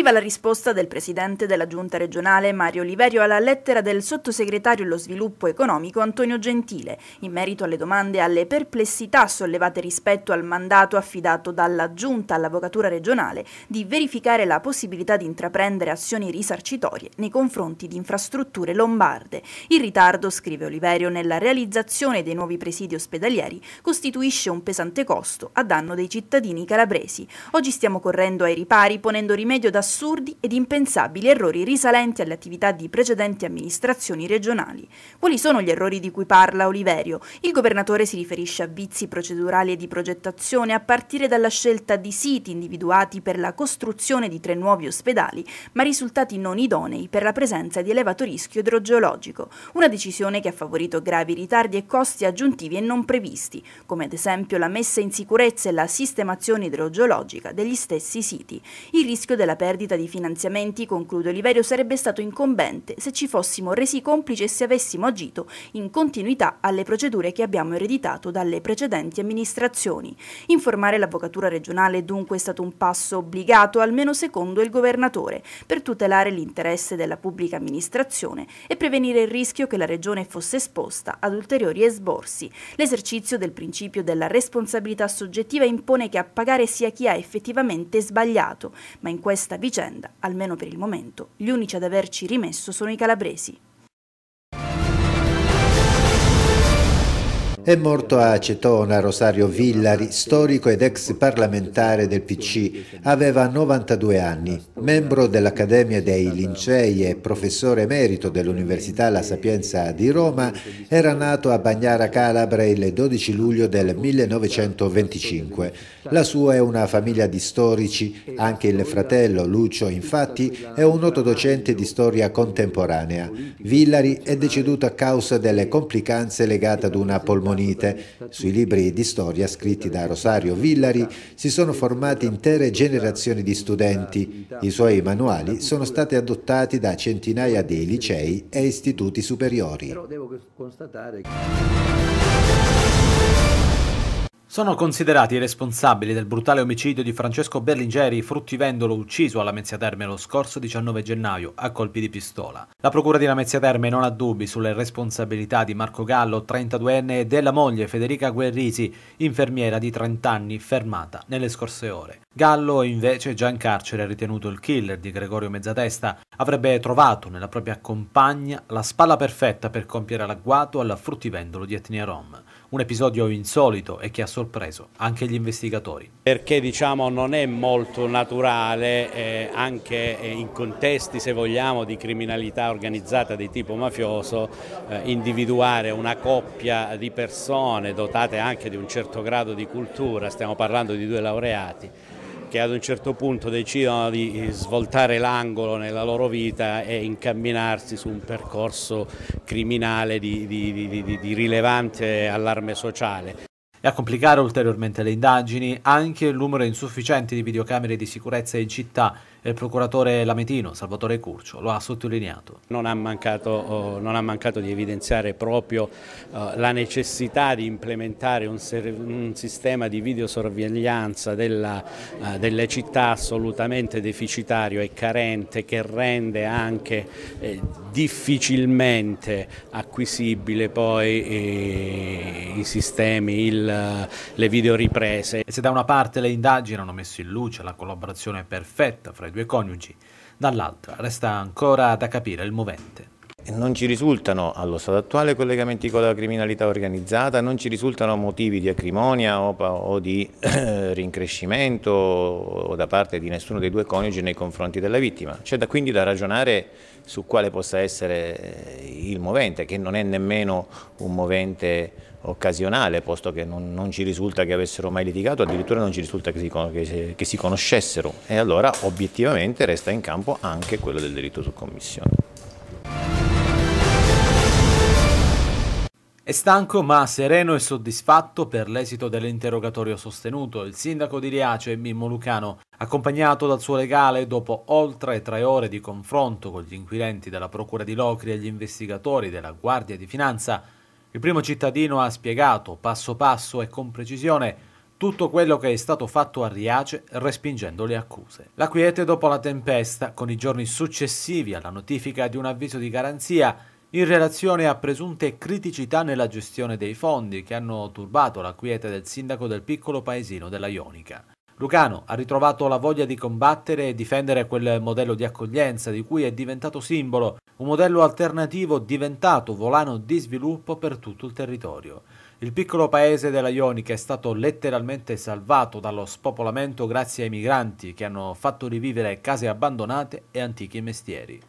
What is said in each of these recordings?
Arriva la risposta del presidente della giunta regionale Mario Oliverio alla lettera del sottosegretario allo sviluppo economico Antonio Gentile in merito alle domande e alle perplessità sollevate rispetto al mandato affidato dalla giunta all'avvocatura regionale di verificare la possibilità di intraprendere azioni risarcitorie nei confronti di infrastrutture lombarde. Il ritardo, scrive Oliverio, nella realizzazione dei nuovi presidi ospedalieri costituisce un pesante costo a danno dei cittadini calabresi. Oggi stiamo correndo ai ripari ponendo rimedio da assurdi ed impensabili errori risalenti alle attività di precedenti amministrazioni regionali. Quali sono gli errori di cui parla Oliverio? Il governatore si riferisce a vizi procedurali e di progettazione a partire dalla scelta di siti individuati per la costruzione di tre nuovi ospedali, ma risultati non idonei per la presenza di elevato rischio idrogeologico, una decisione che ha favorito gravi ritardi e costi aggiuntivi e non previsti, come ad esempio la messa in sicurezza e la sistemazione idrogeologica degli stessi siti, il rischio della perdita perdita di finanziamenti, conclude Oliverio, sarebbe stato incombente se ci fossimo resi complici e se avessimo agito in continuità alle procedure che abbiamo ereditato dalle precedenti amministrazioni. Informare l'avvocatura regionale dunque è stato un passo obbligato, almeno secondo il governatore, per tutelare l'interesse della pubblica amministrazione e prevenire il rischio che la regione fosse esposta ad ulteriori esborsi. L'esercizio del principio della responsabilità soggettiva impone che a pagare sia chi ha effettivamente sbagliato, ma in questa vicenda vicenda, almeno per il momento, gli unici ad averci rimesso sono i calabresi. È morto a Cetona Rosario Villari, storico ed ex parlamentare del PC. Aveva 92 anni, membro dell'Accademia dei Lincei e professore emerito dell'Università La Sapienza di Roma, era nato a Bagnara Calabra il 12 luglio del 1925. La sua è una famiglia di storici, anche il fratello Lucio infatti è un noto docente di storia contemporanea. Villari è deceduto a causa delle complicanze legate ad una polmonare ammonite. Sui libri di storia scritti da Rosario Villari si sono formate intere generazioni di studenti. I suoi manuali sono stati adottati da centinaia di licei e istituti superiori. Sono considerati i responsabili del brutale omicidio di Francesco Berlingeri, fruttivendolo ucciso a Lamezia Terme lo scorso 19 gennaio a colpi di pistola. La procura di Lamezia Terme non ha dubbi sulle responsabilità di Marco Gallo, 32enne, e della moglie Federica Guerrisi, infermiera di 30 anni, fermata nelle scorse ore. Gallo, invece, già in carcere ritenuto il killer di Gregorio Mezzatesta, avrebbe trovato nella propria compagna la spalla perfetta per compiere l'agguato alla fruttivendolo di etnia rom un episodio insolito e che ha sorpreso anche gli investigatori. Perché diciamo non è molto naturale eh, anche eh, in contesti se vogliamo di criminalità organizzata di tipo mafioso eh, individuare una coppia di persone dotate anche di un certo grado di cultura, stiamo parlando di due laureati che ad un certo punto decidono di eh, svoltare l'angolo nella loro vita e incamminarsi su un percorso criminale di, di, di, di rilevante allarme sociale. E a complicare ulteriormente le indagini anche il numero insufficiente di videocamere di sicurezza in città il procuratore Lametino, Salvatore Curcio lo ha sottolineato. Non ha mancato, oh, non ha mancato di evidenziare proprio oh, la necessità di implementare un, un sistema di videosorveglianza della, eh, delle città assolutamente deficitario e carente che rende anche eh, difficilmente acquisibile poi eh, i sistemi, il, le videoriprese. E se da una parte le indagini hanno messo in luce la collaborazione perfetta fra i due coniugi, dall'altra resta ancora da capire il movente non ci risultano allo stato attuale collegamenti con la criminalità organizzata, non ci risultano motivi di acrimonia o, o di eh, rincrescimento o da parte di nessuno dei due coniugi nei confronti della vittima. C'è da, quindi da ragionare su quale possa essere eh, il movente, che non è nemmeno un movente occasionale, posto che non, non ci risulta che avessero mai litigato, addirittura non ci risulta che si, che, che si conoscessero. E allora obiettivamente resta in campo anche quello del delitto su commissione. È stanco ma sereno e soddisfatto per l'esito dell'interrogatorio sostenuto il sindaco di Riace Mimmo Lucano, accompagnato dal suo legale dopo oltre tre ore di confronto con gli inquirenti della Procura di Locri e gli investigatori della Guardia di Finanza, il primo cittadino ha spiegato passo passo e con precisione tutto quello che è stato fatto a Riace respingendo le accuse. La quiete dopo la tempesta, con i giorni successivi alla notifica di un avviso di garanzia, in relazione a presunte criticità nella gestione dei fondi che hanno turbato la quiete del sindaco del piccolo paesino della Ionica. Lucano ha ritrovato la voglia di combattere e difendere quel modello di accoglienza di cui è diventato simbolo, un modello alternativo diventato volano di sviluppo per tutto il territorio. Il piccolo paese della Ionica è stato letteralmente salvato dallo spopolamento grazie ai migranti che hanno fatto rivivere case abbandonate e antichi mestieri.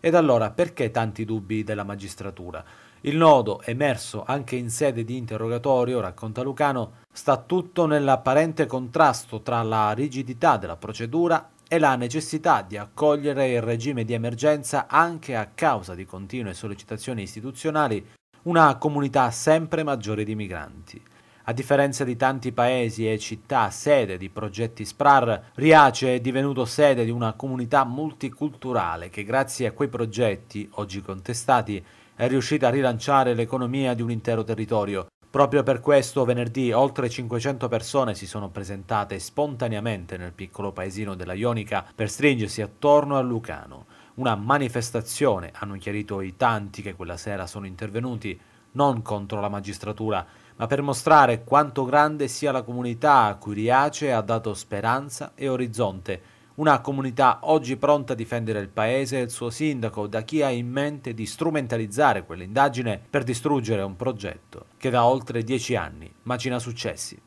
Ed allora perché tanti dubbi della magistratura? Il nodo, emerso anche in sede di interrogatorio, racconta Lucano, sta tutto nell'apparente contrasto tra la rigidità della procedura e la necessità di accogliere il regime di emergenza anche a causa di continue sollecitazioni istituzionali una comunità sempre maggiore di migranti. A differenza di tanti paesi e città sede di progetti SPRAR, Riace è divenuto sede di una comunità multiculturale che grazie a quei progetti, oggi contestati, è riuscita a rilanciare l'economia di un intero territorio. Proprio per questo venerdì oltre 500 persone si sono presentate spontaneamente nel piccolo paesino della Ionica per stringersi attorno a Lucano. Una manifestazione, hanno chiarito i tanti che quella sera sono intervenuti, non contro la magistratura, ma per mostrare quanto grande sia la comunità a cui Riace ha dato speranza e orizzonte, una comunità oggi pronta a difendere il paese e il suo sindaco da chi ha in mente di strumentalizzare quell'indagine per distruggere un progetto che da oltre dieci anni macina successi.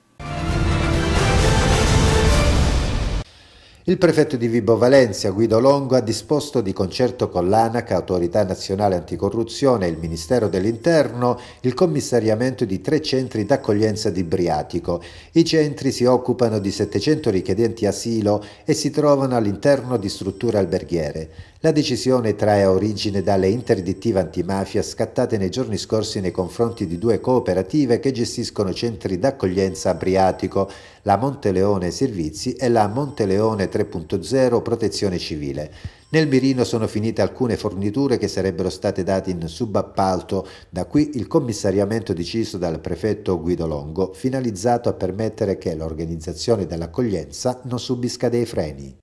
Il prefetto di Vibo Valencia, Guido Longo, ha disposto di concerto con l'ANAC, Autorità Nazionale Anticorruzione e il Ministero dell'Interno il commissariamento di tre centri d'accoglienza di Briatico. I centri si occupano di 700 richiedenti asilo e si trovano all'interno di strutture alberghiere. La decisione trae origine dalle interdittive antimafia scattate nei giorni scorsi nei confronti di due cooperative che gestiscono centri d'accoglienza a Briatico la Monteleone Servizi e la Monteleone 3.0 Protezione Civile. Nel mirino sono finite alcune forniture che sarebbero state date in subappalto, da qui il commissariamento deciso dal prefetto Guido Longo, finalizzato a permettere che l'organizzazione dell'accoglienza non subisca dei freni.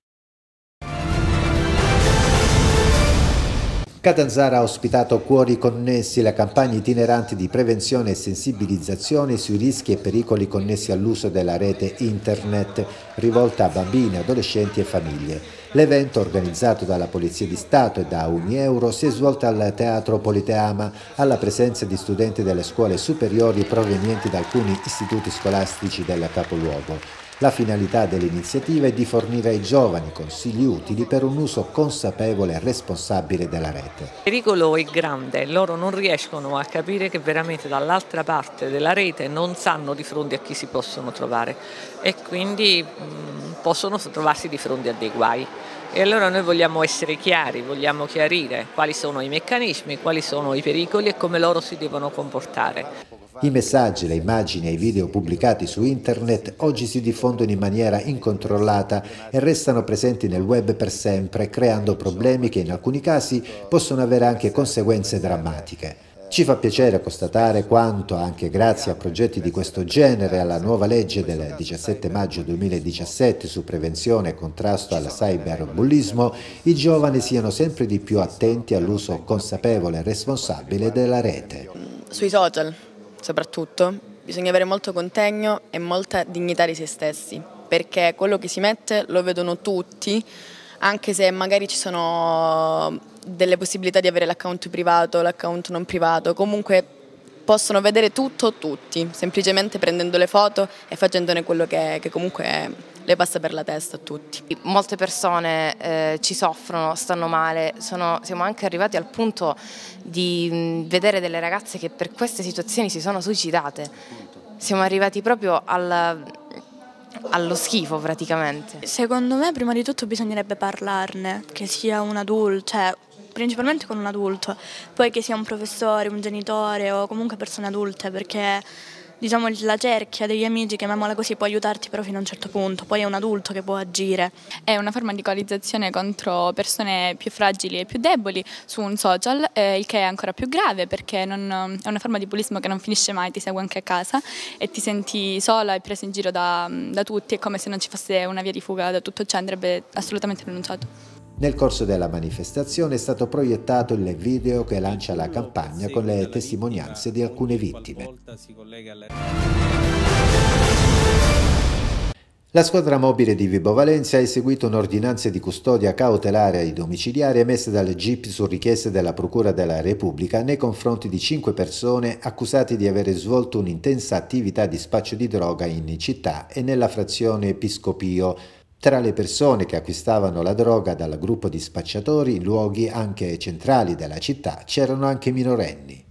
Catanzara ha ospitato Cuori Connessi, la campagna itinerante di prevenzione e sensibilizzazione sui rischi e pericoli connessi all'uso della rete internet, rivolta a bambini, adolescenti e famiglie. L'evento, organizzato dalla Polizia di Stato e da Unieuro, si è svolto al Teatro Politeama, alla presenza di studenti delle scuole superiori provenienti da alcuni istituti scolastici del capoluogo. La finalità dell'iniziativa è di fornire ai giovani consigli utili per un uso consapevole e responsabile della rete. Il pericolo è grande, loro non riescono a capire che veramente dall'altra parte della rete non sanno di fronte a chi si possono trovare e quindi mm, possono trovarsi di fronte a dei guai. E allora noi vogliamo essere chiari, vogliamo chiarire quali sono i meccanismi, quali sono i pericoli e come loro si devono comportare. I messaggi, le immagini e i video pubblicati su internet oggi si diffondono in maniera incontrollata e restano presenti nel web per sempre, creando problemi che in alcuni casi possono avere anche conseguenze drammatiche. Ci fa piacere constatare quanto, anche grazie a progetti di questo genere, alla nuova legge del 17 maggio 2017 su prevenzione e contrasto al cyberbullismo, i giovani siano sempre di più attenti all'uso consapevole e responsabile della rete. Sui social, soprattutto, bisogna avere molto contegno e molta dignità di se stessi, perché quello che si mette lo vedono tutti, anche se magari ci sono delle possibilità di avere l'account privato, l'account non privato, comunque possono vedere tutto tutti, semplicemente prendendo le foto e facendone quello che, che comunque è le passa per la testa a tutti. Molte persone eh, ci soffrono, stanno male, sono, siamo anche arrivati al punto di mh, vedere delle ragazze che per queste situazioni si sono suicidate. Siamo arrivati proprio al, allo schifo praticamente. Secondo me prima di tutto bisognerebbe parlarne, che sia un adulto, cioè principalmente con un adulto, poi che sia un professore, un genitore o comunque persone adulte, perché diciamo, la cerchia degli amici, chiamiamola così, può aiutarti però fino a un certo punto, poi è un adulto che può agire. È una forma di coalizzazione contro persone più fragili e più deboli su un social, eh, il che è ancora più grave perché non, è una forma di bullismo che non finisce mai, ti segue anche a casa e ti senti sola e presa in giro da, da tutti, è come se non ci fosse una via di fuga da tutto ciò, andrebbe assolutamente rinunciato. Nel corso della manifestazione è stato proiettato il video che lancia la campagna con le testimonianze di alcune vittime. La squadra mobile di Vibo Valencia ha eseguito un'ordinanza di custodia cautelare ai domiciliari emessa dalle GIP su richiesta della Procura della Repubblica nei confronti di cinque persone accusate di aver svolto un'intensa attività di spaccio di droga in città e nella frazione Episcopio, tra le persone che acquistavano la droga dal gruppo di spacciatori in luoghi anche centrali della città c'erano anche minorenni.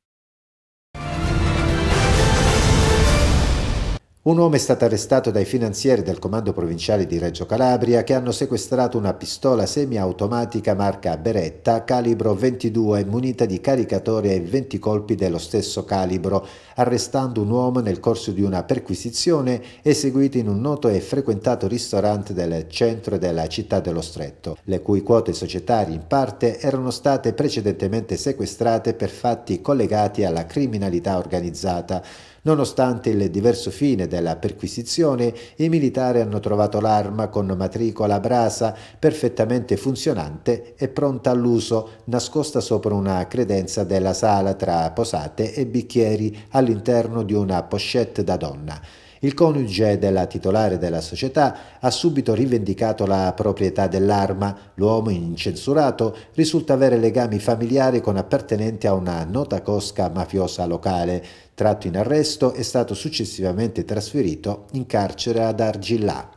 Un uomo è stato arrestato dai finanzieri del comando provinciale di Reggio Calabria che hanno sequestrato una pistola semiautomatica marca Beretta calibro 22 munita di caricatore e 20 colpi dello stesso calibro, arrestando un uomo nel corso di una perquisizione eseguita in un noto e frequentato ristorante del centro della città dello Stretto, le cui quote societarie in parte erano state precedentemente sequestrate per fatti collegati alla criminalità organizzata. Nonostante il diverso fine della perquisizione, i militari hanno trovato l'arma con matricola brasa perfettamente funzionante e pronta all'uso, nascosta sopra una credenza della sala tra posate e bicchieri all'interno di una pochette da donna. Il coniuge della titolare della società ha subito rivendicato la proprietà dell'arma. L'uomo incensurato risulta avere legami familiari con appartenenti a una nota cosca mafiosa locale. Tratto in arresto, è stato successivamente trasferito in carcere ad Argillà.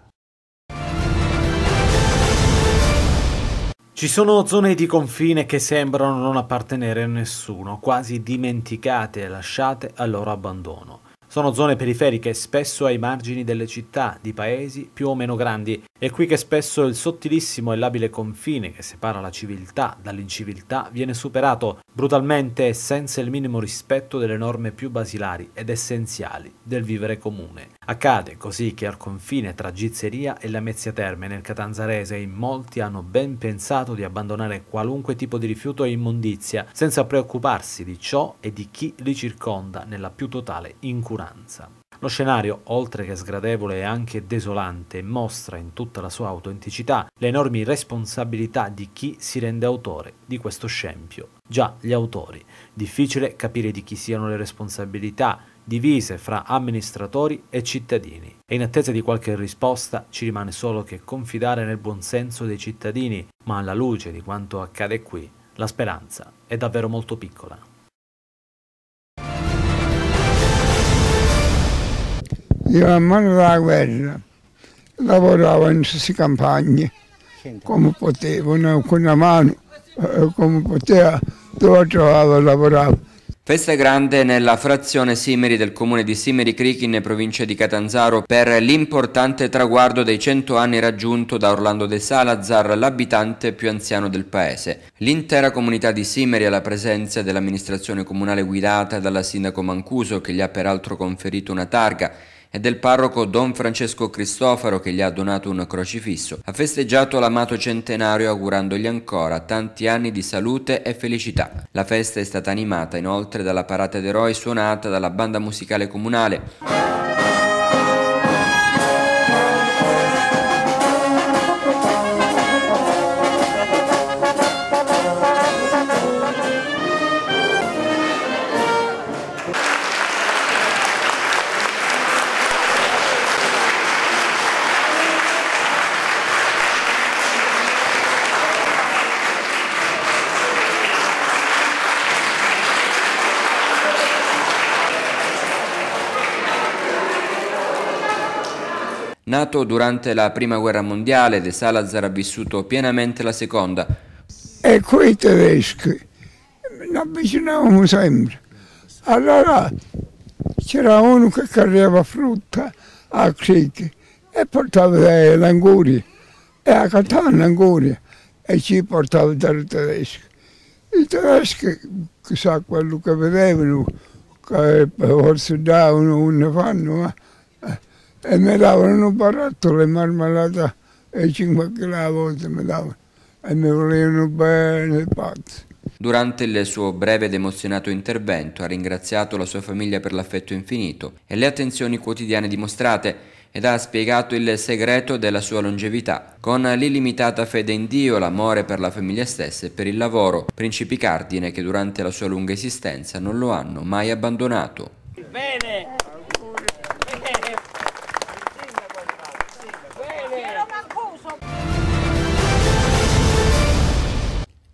Ci sono zone di confine che sembrano non appartenere a nessuno, quasi dimenticate e lasciate al loro abbandono. Sono zone periferiche, spesso ai margini delle città, di paesi più o meno grandi. È qui che spesso il sottilissimo e labile confine che separa la civiltà dall'inciviltà viene superato brutalmente e senza il minimo rispetto delle norme più basilari ed essenziali del vivere comune. Accade così che al confine tra Gizzeria e Lamezia Terme nel Catanzarese in molti hanno ben pensato di abbandonare qualunque tipo di rifiuto e immondizia senza preoccuparsi di ciò e di chi li circonda nella più totale incuria noncuranza. Lo scenario, oltre che sgradevole, è anche desolante e mostra in tutta la sua autenticità le enormi responsabilità di chi si rende autore di questo scempio. Già, gli autori. Difficile capire di chi siano le responsabilità, divise fra amministratori e cittadini. E in attesa di qualche risposta ci rimane solo che confidare nel buonsenso dei cittadini, ma alla luce di quanto accade qui, la speranza è davvero molto piccola. Io a mano della guerra eh, lavoravo in queste campagne come potevo, con la mano, eh, come poteva, dove trovavo lavoravo. Festa grande nella frazione Simeri del comune di Simeri Creek in provincia di Catanzaro per l'importante traguardo dei 100 anni raggiunto da Orlando De Salazar, l'abitante più anziano del paese. L'intera comunità di Simeri alla presenza dell'amministrazione comunale guidata dalla sindaco Mancuso che gli ha peraltro conferito una targa e del parroco Don Francesco Cristoforo che gli ha donato un crocifisso. Ha festeggiato l'amato centenario augurandogli ancora tanti anni di salute e felicità. La festa è stata animata inoltre dalla parata d'eroi suonata dalla banda musicale comunale. Nato durante la prima guerra mondiale, De Salazar ha vissuto pienamente la seconda. E qui i tedeschi ne avvicinavamo sempre. Allora c'era uno che caricava frutta a Cricchi e portava l'anguria e a Catania l'anguria e ci portava dai tedeschi. I tedeschi, chissà quello che vedevano, che forse davano, non ne fanno, ma e mi davano un barattolo e marmellata e 5 kg a volte mi davano e mi volevano bene pazzi. Durante il suo breve ed emozionato intervento ha ringraziato la sua famiglia per l'affetto infinito e le attenzioni quotidiane dimostrate ed ha spiegato il segreto della sua longevità, con l'illimitata fede in Dio, l'amore per la famiglia stessa e per il lavoro, principi cardine che durante la sua lunga esistenza non lo hanno mai abbandonato. Bene.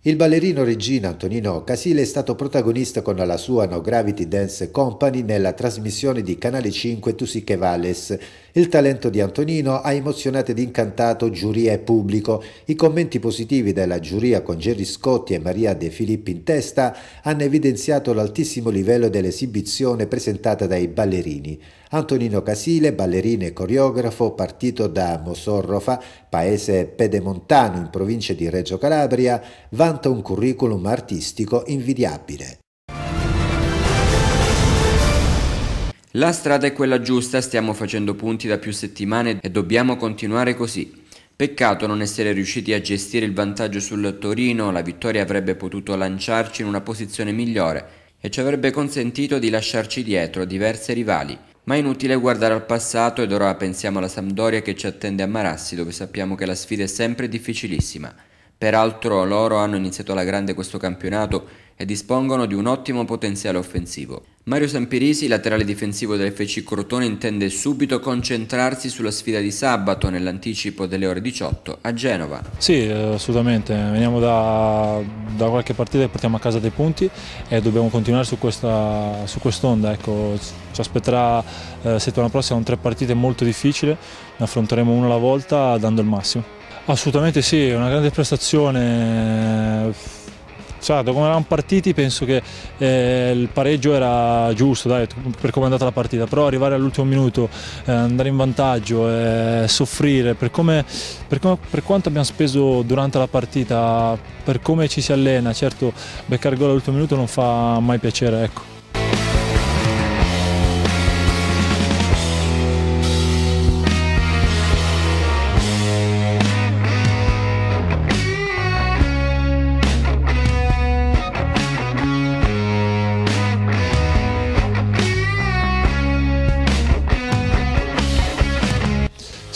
Il ballerino regina Antonino Casile è stato protagonista con la sua No Gravity Dance Company nella trasmissione di Canale 5 Tusiche Valles il talento di Antonino ha emozionato ed incantato giuria e pubblico. I commenti positivi della giuria con Gerry Scotti e Maria De Filippi in testa hanno evidenziato l'altissimo livello dell'esibizione presentata dai ballerini. Antonino Casile, ballerino e coreografo, partito da Mosorrofa, paese pedemontano in provincia di Reggio Calabria, vanta un curriculum artistico invidiabile. La strada è quella giusta, stiamo facendo punti da più settimane e dobbiamo continuare così. Peccato non essere riusciti a gestire il vantaggio sul Torino, la vittoria avrebbe potuto lanciarci in una posizione migliore e ci avrebbe consentito di lasciarci dietro diverse rivali. Ma è inutile guardare al passato ed ora pensiamo alla Sampdoria che ci attende a Marassi dove sappiamo che la sfida è sempre difficilissima. Peraltro loro hanno iniziato alla grande questo campionato e dispongono di un ottimo potenziale offensivo. Mario Sampirisi, laterale difensivo dell'FC Crotone, intende subito concentrarsi sulla sfida di sabato nell'anticipo delle ore 18 a Genova. Sì, eh, assolutamente, veniamo da, da qualche partita e portiamo a casa dei punti e dobbiamo continuare su, questa, su quest'onda. Ecco, ci aspetterà eh, settimana prossima un tre partite molto difficili, ne affronteremo una alla volta dando il massimo. Assolutamente sì, è una grande prestazione. Cioè, da come eravamo partiti penso che eh, il pareggio era giusto dai, per come è andata la partita, però arrivare all'ultimo minuto, eh, andare in vantaggio, eh, soffrire, per, come, per, come, per, quanto abbiamo speso durante la partita, per come ci si allena, certo beccare gol all'ultimo minuto non fa mai piacere. Ecco.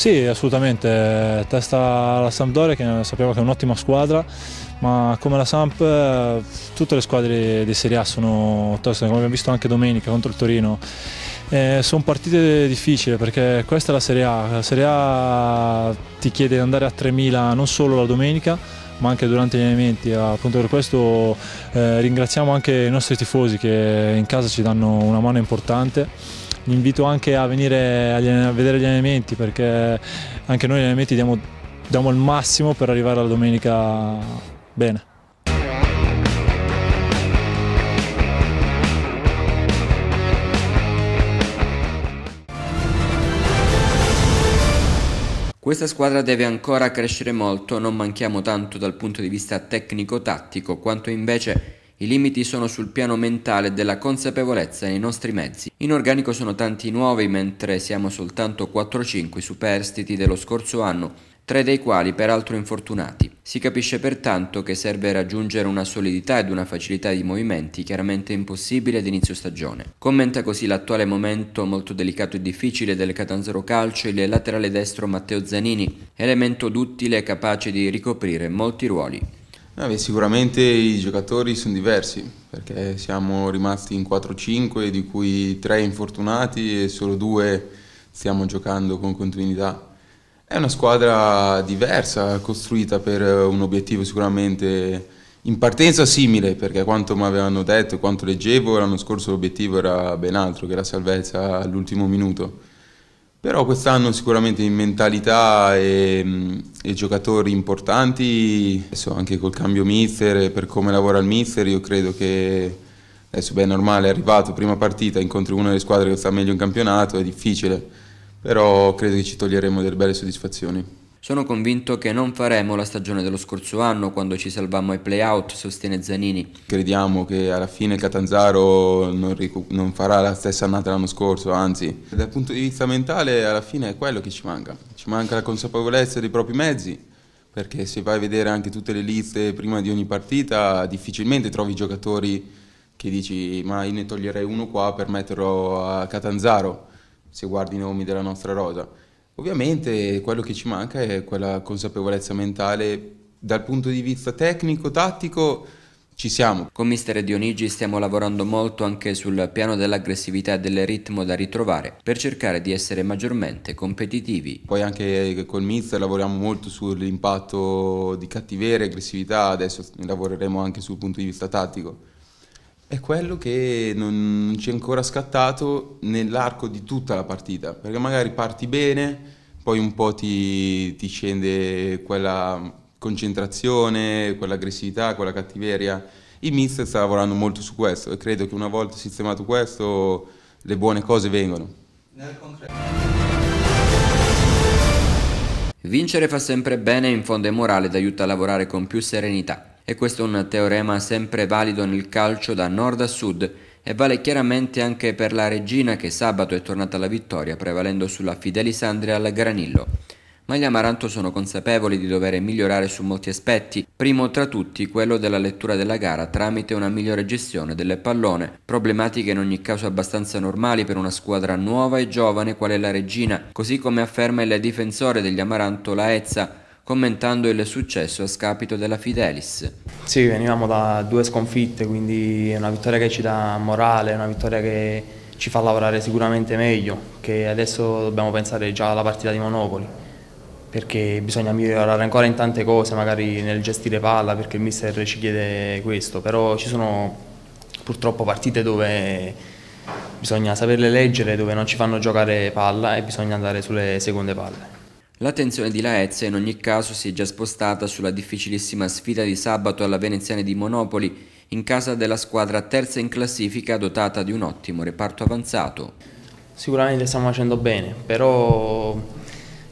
Sì, assolutamente, testa alla Sampdoria che sappiamo che è un'ottima squadra, ma come la Samp eh, tutte le squadre di Serie A sono toste, come abbiamo visto anche domenica contro il Torino. Eh, sono partite difficili perché questa è la Serie A, la Serie A ti chiede di andare a 3.000 non solo la domenica, ma anche durante gli allenamenti. Appunto per questo eh, ringraziamo anche i nostri tifosi che in casa ci danno una mano importante vi invito anche a venire a vedere gli allenamenti perché anche noi gli allenamenti diamo, diamo il massimo per arrivare alla domenica bene. Questa squadra deve ancora crescere molto, non manchiamo tanto dal punto di vista tecnico-tattico, quanto invece i limiti sono sul piano mentale della consapevolezza nei nostri mezzi. In organico sono tanti nuovi, mentre siamo soltanto 4-5 superstiti dello scorso anno, tre dei quali peraltro infortunati. Si capisce pertanto che serve raggiungere una solidità ed una facilità di movimenti chiaramente impossibile ad inizio stagione. Commenta così l'attuale momento molto delicato e difficile del Catanzaro Calcio il laterale destro Matteo Zanini, elemento duttile e capace di ricoprire molti ruoli. No, sicuramente i giocatori sono diversi perché siamo rimasti in 4-5 di cui 3 infortunati e solo 2 stiamo giocando con continuità. È una squadra diversa, costruita per eh, un obiettivo sicuramente in partenza simile perché quanto mi avevano detto e quanto leggevo l'anno scorso l'obiettivo era ben altro che la salvezza all'ultimo minuto però quest'anno sicuramente in mentalità e, mm, e giocatori importanti, adesso anche col cambio mister e per come lavora il mister, io credo che adesso beh, è normale, è arrivato, prima partita, incontri una delle squadre che sta meglio in campionato, è difficile, però credo che ci toglieremo delle belle soddisfazioni. Sono convinto che non faremo la stagione dello scorso anno quando ci salvammo ai playout, sostiene Zanini. Crediamo che alla fine Catanzaro non, ricu- non farà la stessa annata dell'anno scorso, anzi, dal punto di vista mentale alla fine è quello che ci manca. Ci manca la consapevolezza dei propri mezzi, perché se vai a vedere anche tutte le liste prima di ogni partita, difficilmente trovi giocatori che dici ma io ne toglierei uno qua per metterlo a Catanzaro, se guardi i nomi della nostra rosa Ovviamente quello che ci manca è quella consapevolezza mentale dal punto di vista tecnico, tattico, ci siamo. Con mister Dionigi stiamo lavorando molto anche sul piano dell'aggressività e del ritmo da ritrovare per cercare di essere maggiormente competitivi. Poi anche col mister lavoriamo molto sull'impatto di cattiveria, e aggressività, adesso lavoreremo anche sul punto di vista tattico è quello che non, ci è ancora scattato nell'arco di tutta la partita, perché magari parti bene, poi un po' ti, ti scende quella concentrazione, quell'aggressività, quella cattiveria. Il mister sta lavorando molto su questo e credo che una volta sistemato questo le buone cose vengono. Vincere fa sempre bene in fondo è morale ed aiuta a lavorare con più serenità. E questo è un teorema sempre valido nel calcio da nord a sud e vale chiaramente anche per la regina che sabato è tornata alla vittoria prevalendo sulla Fidelisandria al Granillo. Ma gli Amaranto sono consapevoli di dover migliorare su molti aspetti, primo tra tutti quello della lettura della gara tramite una migliore gestione del pallone, problematiche in ogni caso abbastanza normali per una squadra nuova e giovane quale la Regina, così come afferma il difensore degli Amaranto Laezza, commentando il successo a scapito della Fidelis. Sì, venivamo da due sconfitte, quindi è una vittoria che ci dà morale, è una vittoria che ci fa lavorare sicuramente meglio, che adesso dobbiamo pensare già alla partita di Monopoli, perché bisogna migliorare ancora in tante cose, magari nel gestire palla, perché il mister ci chiede questo, però ci sono purtroppo partite dove bisogna saperle leggere, dove non ci fanno giocare palla e bisogna andare sulle seconde palle. L'attenzione di Laezia in ogni caso si è già spostata sulla difficilissima sfida di sabato alla Veneziana di Monopoli in casa della squadra terza in classifica dotata di un ottimo reparto avanzato. Sicuramente stiamo facendo bene, però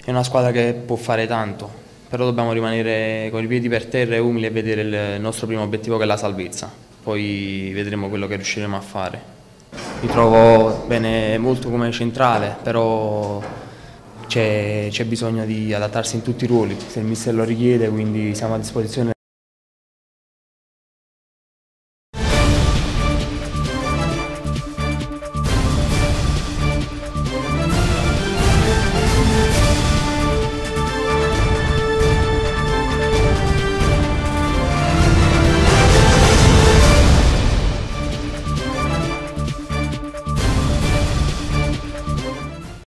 è una squadra che può fare tanto, però dobbiamo rimanere con i piedi per terra e umili e vedere il nostro primo obiettivo che è la salvezza, poi vedremo quello che riusciremo a fare. Mi trovo bene molto come centrale, però c'è bisogno di adattarsi in tutti i ruoli, se il mister lo richiede quindi siamo a disposizione.